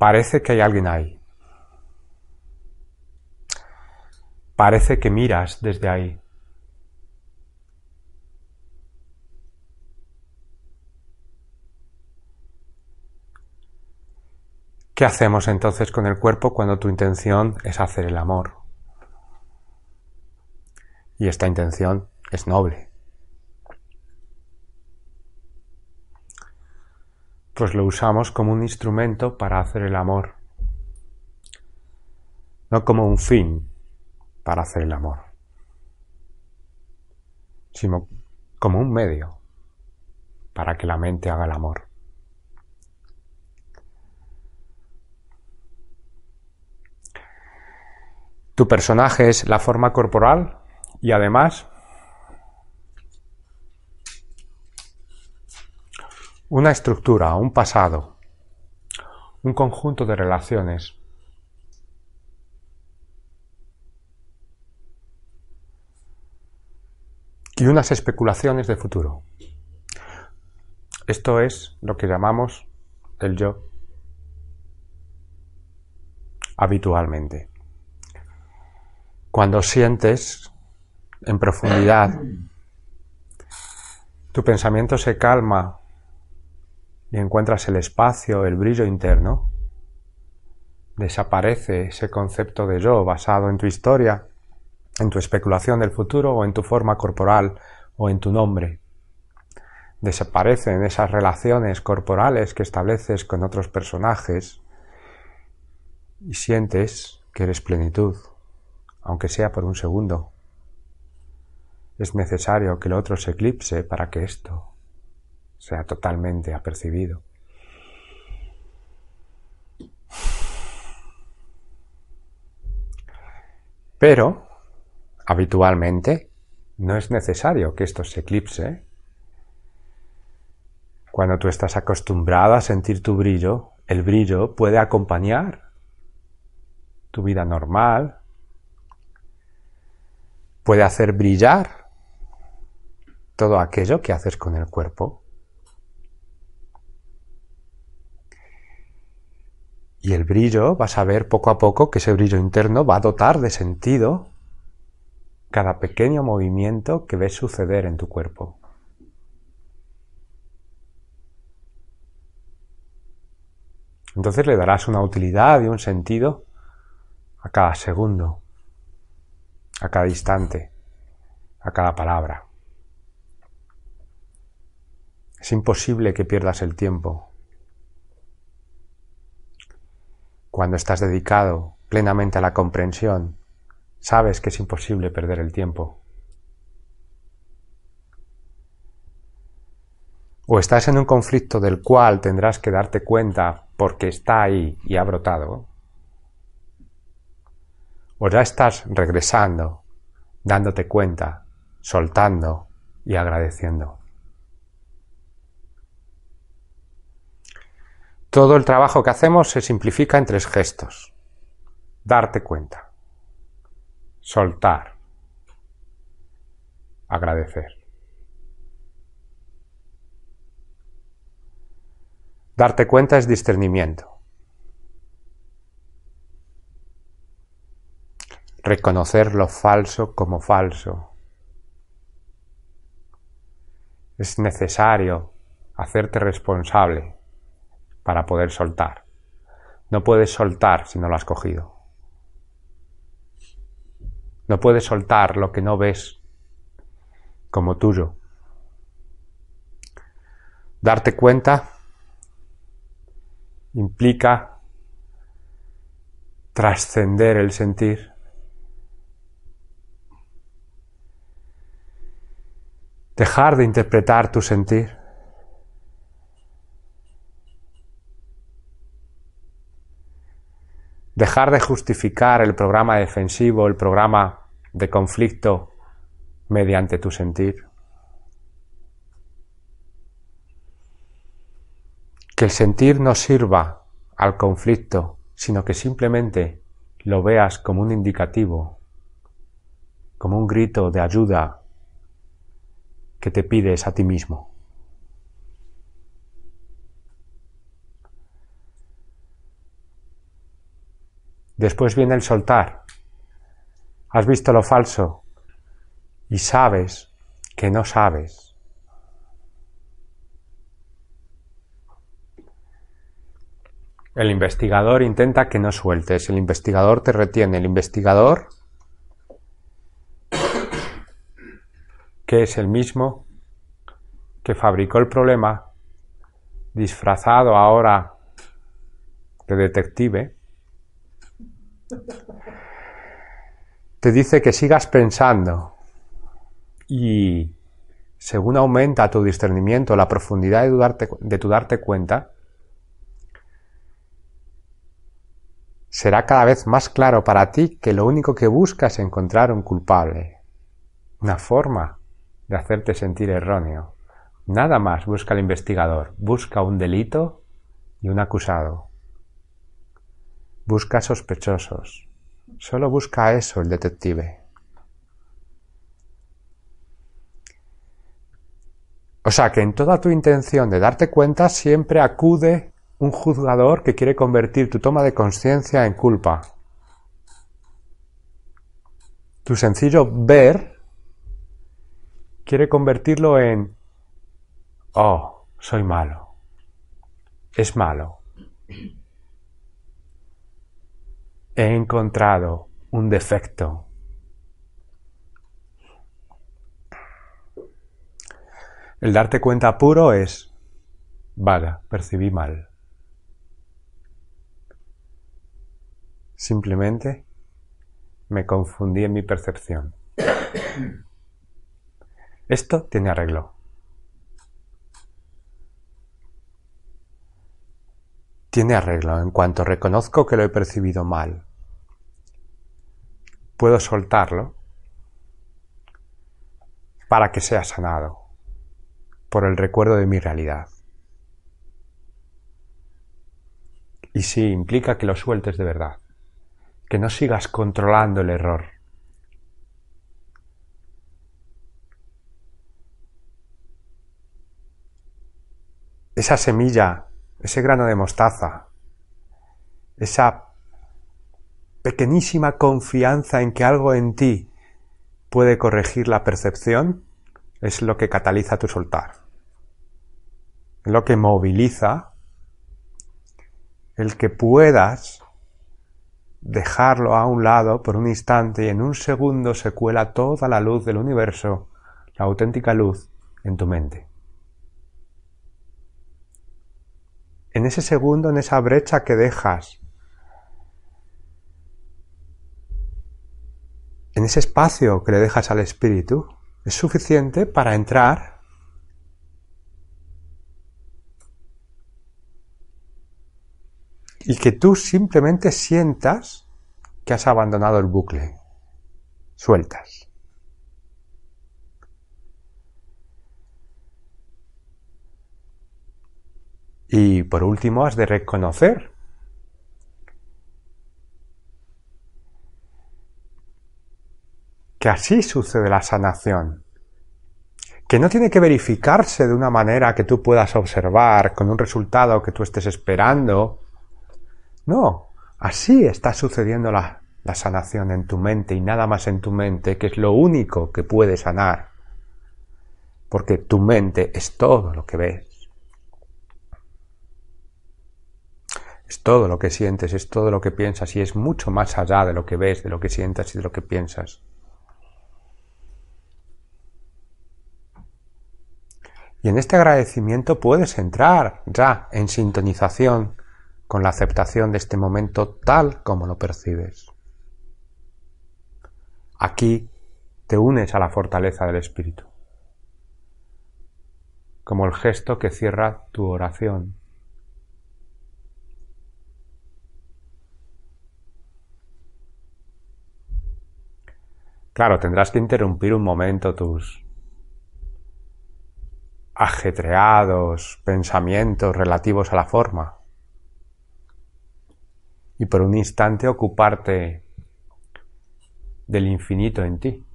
Parece que hay alguien ahí. Parece que miras desde ahí. ¿Qué hacemos entonces con el cuerpo cuando tu intención es hacer el amor? Y esta intención es noble. Pues lo usamos como un instrumento para hacer el amor, no como un fin para hacer el amor, sino como un medio para que la mente haga el amor. Tu personaje es la forma corporal y además una estructura, un pasado, un conjunto de relaciones. Y unas especulaciones de futuro. Esto es lo que llamamos el yo habitualmente. Cuando sientes en profundidad, tu pensamiento se calma y encuentras el espacio, el brillo interno. Desaparece ese concepto de yo basado en tu historia, en tu especulación del futuro o en tu forma corporal o en tu nombre. Desaparecen esas relaciones corporales que estableces con otros personajes y sientes que eres plenitud, aunque sea por un segundo. Es necesario que el otro se eclipse para que esto sea totalmente apercibido. Pero, habitualmente, no es necesario que esto se eclipse. Cuando tú estás acostumbrado a sentir tu brillo, el brillo puede acompañar tu vida normal, puede hacer brillar todo aquello que haces con el cuerpo. Y el brillo, vas a ver poco a poco que ese brillo interno va a dotar de sentido cada pequeño movimiento que ve suceder en tu cuerpo. Entonces le darás una utilidad y un sentido a cada segundo, a cada instante, a cada palabra. Es imposible que pierdas el tiempo Cuando estás dedicado plenamente a la comprensión, sabes que es imposible perder el tiempo. o estás en un conflicto del cual tendrás que darte cuenta porque está ahí y ha brotado, o ya estás regresando, dándote cuenta, soltando y agradeciendo. Todo el trabajo que hacemos se simplifica en tres gestos. Darte cuenta. Soltar. Agradecer. Darte cuenta es discernimiento. Reconocer lo falso como falso. Es necesario hacerte responsable para poder soltar. No puedes soltar si no lo has cogido. No puedes soltar lo que no ves como tuyo. Darte cuenta implica trascender el sentir. Dejar de interpretar tu sentir. dejar de justificar el programa defensivo, el programa de conflicto mediante tu sentir. Que el sentir no sirva al conflicto, sino que simplemente lo veas como un indicativo, como un grito de ayuda que te pides a ti mismo. Después viene el soltar. Has visto lo falso y sabes que no sabes. El investigador intenta que no sueltes, el investigador te retiene, el investigador, que es el mismo que fabricó el problema, disfrazado ahora de detective, te dice que sigas pensando y según aumenta tu discernimiento, la profundidad de tu darte, cuenta, será cada vez más claro para ti que lo único que buscas es encontrar un culpable, una forma de hacerte sentir erróneo. Nada más busca el investigador, busca un delito y un acusado. Busca sospechosos. Solo busca eso el detective. O sea que en toda tu intención de darte cuenta siempre acude un juzgador que quiere convertir tu toma de conciencia en culpa. Tu sencillo ver quiere convertirlo en, oh, soy malo, es malo. He encontrado un defecto. El darte cuenta puro es vaga, percibí mal. Simplemente me confundí en mi percepción. Esto tiene arreglo. Tiene arreglo en cuanto reconozco que lo he percibido mal. Puedo soltarlo para que sea sanado por el recuerdo de mi realidad. Y sí, implica que lo sueltes de verdad, que no sigas controlando el error. Esa semilla ese grano de mostaza, esa pequeñísima confianza en que algo en ti puede corregir la percepción, es lo que cataliza tu soltar, es lo que moviliza el que puedas dejarlo a un lado por un instante y en un segundo se cuela toda la luz del universo, la auténtica luz, en tu mente. en ese segundo, en esa brecha que dejas, en ese espacio que le dejas al espíritu, es suficiente para entrar y que tú simplemente sientas que has abandonado el bucle. Sueltas. Y por último, has de reconocer que así sucede la sanación, que no tiene que verificarse de una manera que tú puedas observar con un resultado que tú estés esperando. No, así está sucediendo la, sanación en tu mente y nada más en tu mente, que es lo único que puede sanar, porque tu mente es todo lo que ves. Es todo lo que sientes, es todo lo que piensas y es mucho más allá de lo que ves, de lo que sientas y de lo que piensas. Y en este agradecimiento puedes entrar ya en sintonización con la aceptación de este momento tal como lo percibes. Aquí te unes a la fortaleza del espíritu, como el gesto que cierra tu oración Claro, tendrás que interrumpir un momento tus ajetreados pensamientos relativos a la forma y por un instante ocuparte del infinito en ti.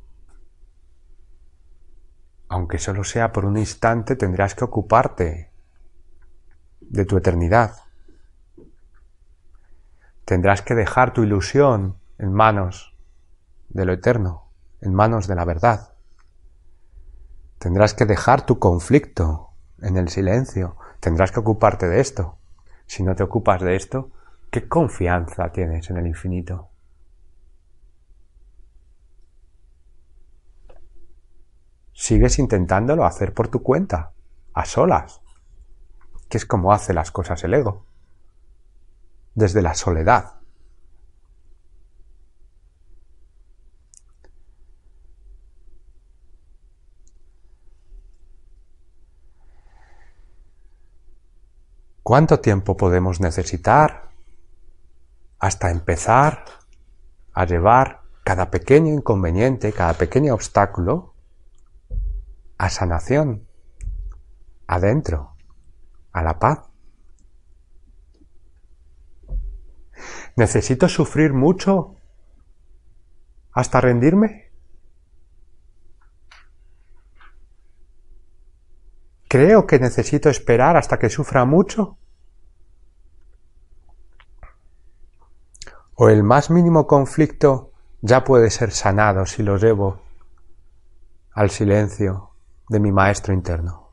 Aunque solo sea por un instante, tendrás que ocuparte de tu eternidad. Tendrás que dejar tu ilusión en manos de lo eterno en manos de la verdad. Tendrás que dejar tu conflicto en el silencio. Tendrás que ocuparte de esto. Si no te ocupas de esto, ¿qué confianza tienes en el infinito? Sigues intentándolo hacer por tu cuenta, a solas, que es como hace las cosas el ego, desde la soledad. ¿Cuánto tiempo podemos necesitar hasta empezar a llevar cada pequeño inconveniente, cada pequeño obstáculo a sanación, adentro, a la paz? ¿Necesito sufrir mucho hasta rendirme? ¿Creo que necesito esperar hasta que sufra mucho? ¿O el más mínimo conflicto ya puede ser sanado si lo llevo al silencio de mi maestro interno?